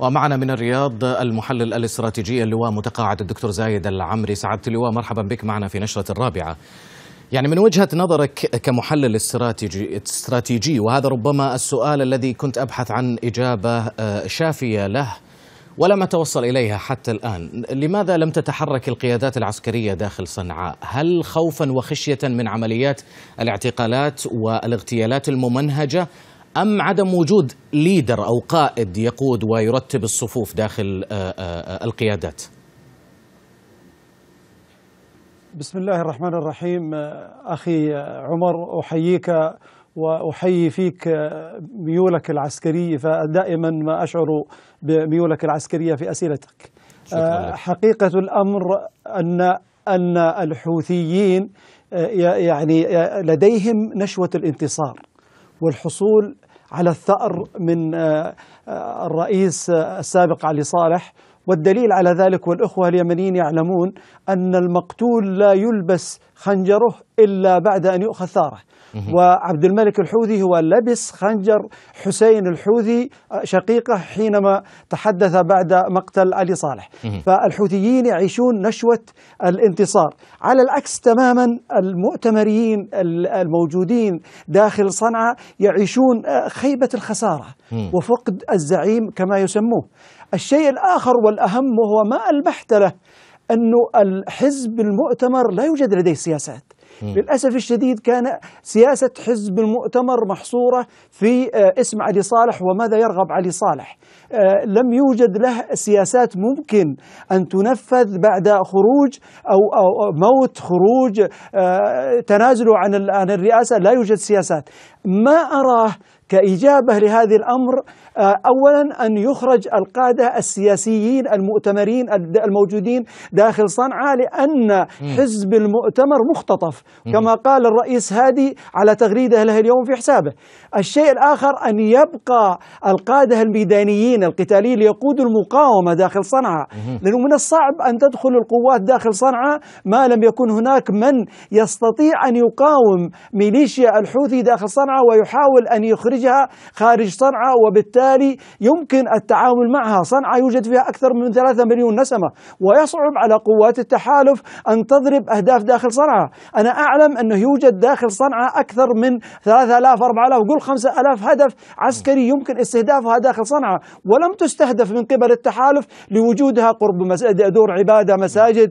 ومعنا من الرياض المحلل الاستراتيجي اللواء متقاعد الدكتور زايد العمري سعاده اللواء مرحبا بك معنا في نشره الرابعه يعني من وجهة نظرك كمحلل استراتيجي استراتيجي وهذا ربما السؤال الذي كنت أبحث عن إجابة آه، شافية له ولم أتوصل إليها حتى الآن لماذا لم تتحرك القيادات العسكرية داخل صنعاء؟ هل خوفا وخشية من عمليات الاعتقالات والاغتيالات الممنهجة أم عدم وجود ليدر أو قائد يقود ويرتب الصفوف داخل آه، آه، آه، القيادات بسم الله الرحمن الرحيم أخي عمر أحييك واحيي فيك ميولك العسكريه فدائما ما اشعر بميولك العسكريه في اسئلتك. حقيقه الامر ان ان الحوثيين يعني لديهم نشوه الانتصار. والحصول على الثأر من آه، آه، الرئيس آه، السابق علي صالح والدليل على ذلك والإخوة اليمنيين يعلمون أن المقتول لا يلبس خنجره إلا بعد أن يؤخذ ثاره وعبد الملك الحوذي هو لبس خنجر حسين الحوذي آه، شقيقه حينما تحدث بعد مقتل علي صالح فالحوثيين يعيشون نشوة الانتصار على العكس تماما المؤتمريين الموجودين داخل صنعاء يعيشون آه، خيبة الخسارة وفقد الزعيم كما يسموه الشيء الآخر والأهم وهو ما ألمحت له أنه الحزب المؤتمر لا يوجد لديه سياسات للأسف الشديد كان سياسة حزب المؤتمر محصورة في آه، اسم علي صالح وماذا يرغب علي صالح آه، لم يوجد له سياسات ممكن أن تنفذ بعد خروج أو, أو موت خروج آه، تنازله عن الرئاسة لا يوجد سياسات ما أراه كإجابة لهذا الأمر آه، أولا أن يخرج القادة السياسيين المؤتمرين الموجودين داخل صنعاء لأن حزب المؤتمر مختطف كما قال الرئيس هادي على تغريده له اليوم في حسابه الشيء الآخر أن يبقى القادة الميدانيين القتاليين ليقودوا المقاومة داخل صنعاء لأنه من الصعب أن تدخل القوات داخل صنعاء ما لم يكن هناك من يستطيع أن يقاوم ميليشيا الحوثي داخل صنعاء ويحاول أن يخرج خارجها خارج صنعاء وبالتالي يمكن التعامل معها صنعاء يوجد فيها أكثر من ثلاثة مليون نسمة ويصعب على قوات التحالف أن تضرب أهداف داخل صنعاء أنا أعلم أنه يوجد داخل صنعاء أكثر من 3000 4000 قل 5000 هدف عسكري يمكن استهدافها داخل صنعاء ولم تستهدف من قبل التحالف لوجودها قرب دور عبادة مساجد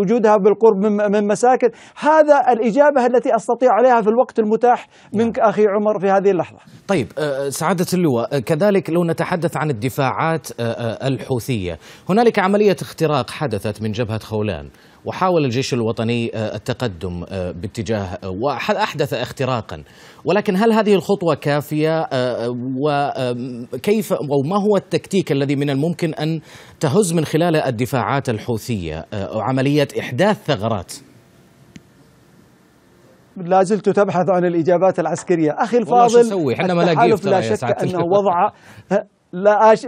وجودها بالقرب من مساكن هذا الإجابة التي أستطيع عليها في الوقت المتاح منك نعم. أخي عمر في هذه اللحظة لحظة طيب آه، آه، سعادة اللواء آه، كذلك لو نتحدث عن الدفاعات الحوثية هنالك عملية اختراق حدثت من جبهة خولان وحاول الجيش الوطني التقدم باتجاه وأحدث اختراقا ولكن هل هذه الخطوة كافية وكيف أو ما هو التكتيك الذي من الممكن أن تهز من خلاله الدفاعات الحوثية عملية إحداث ثغرات لا زلت تبحث عن الإجابات العسكرية أخي الفاضل التحالف لا شك أنه وضع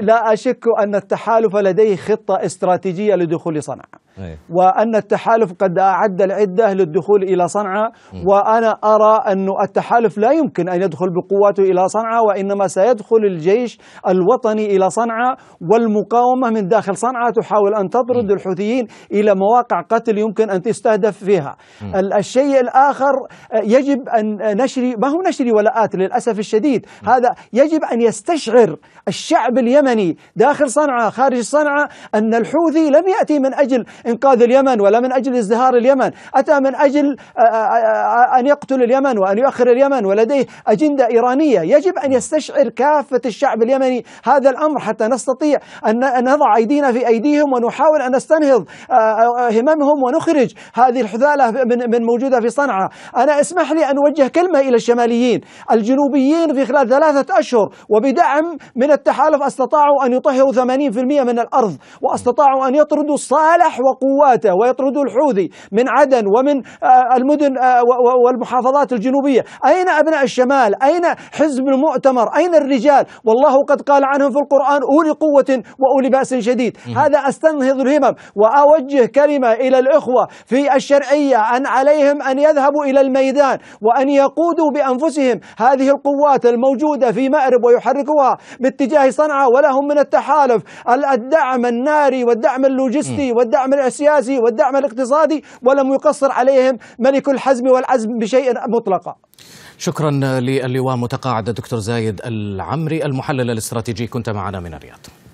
لا أشك أن التحالف لديه خطة استراتيجية لدخول صنعاء إيه. وأن التحالف قد أعد العدة للدخول إلى صنعاء وأنا أرى أن التحالف لا يمكن أن يدخل بقواته إلى صنعاء وإنما سيدخل الجيش الوطني إلى صنعاء والمقاومة من داخل صنعاء تحاول أن تطرد الحوثيين إلى مواقع قتل يمكن أن تستهدف فيها الشيء الآخر آه، يجب أن نشري ما هو نشري ولاءات للأسف الشديد هذا يجب أن يستشعر الشعب اليمني داخل صنعاء خارج صنعاء أن الحوثي لم يأتي من أجل إنقاذ اليمن ولا من أجل ازدهار اليمن أتى من أجل آه، آه، آه، أن يقتل اليمن وأن يؤخر اليمن ولديه أجندة إيرانية يجب أن يستشعر كافة الشعب اليمني هذا الأمر حتى نستطيع أن نضع أيدينا في أيديهم ونحاول أن نستنهض هممهم ونخرج هذه الحثالة من موجودة في صنعاء أنا اسمح لي أن أوجه كلمة إلى الشماليين الجنوبيين في خلال ثلاثة أشهر وبدعم من التحالف استطاعوا أن يطهروا 80% من الأرض واستطاعوا أن يطردوا صالح و وقواته ويطردوا الحوثي من عدن ومن آه، المدن آه، والمحافظات الجنوبية أين أبناء الشمال أين حزب المؤتمر أين الرجال والله قد قال عنهم في القرآن أولي قوة وأولي بأس شديد هذا أستنهض الهمم وأوجه كلمة إلى الإخوة في الشرعية أن عليهم أن يذهبوا إلى الميدان وأن يقودوا بأنفسهم هذه القوات الموجودة في مأرب ويحركوها باتجاه صنعاء ولهم من التحالف الدعم الناري والدعم اللوجستي والدعم السياسي والدعم الاقتصادي ولم يقصر عليهم ملك الحزم والعزم بشيء مطلقا شكرا للواء متقاعد دكتور زايد العمري المحلل الاستراتيجي كنت معنا من الرياض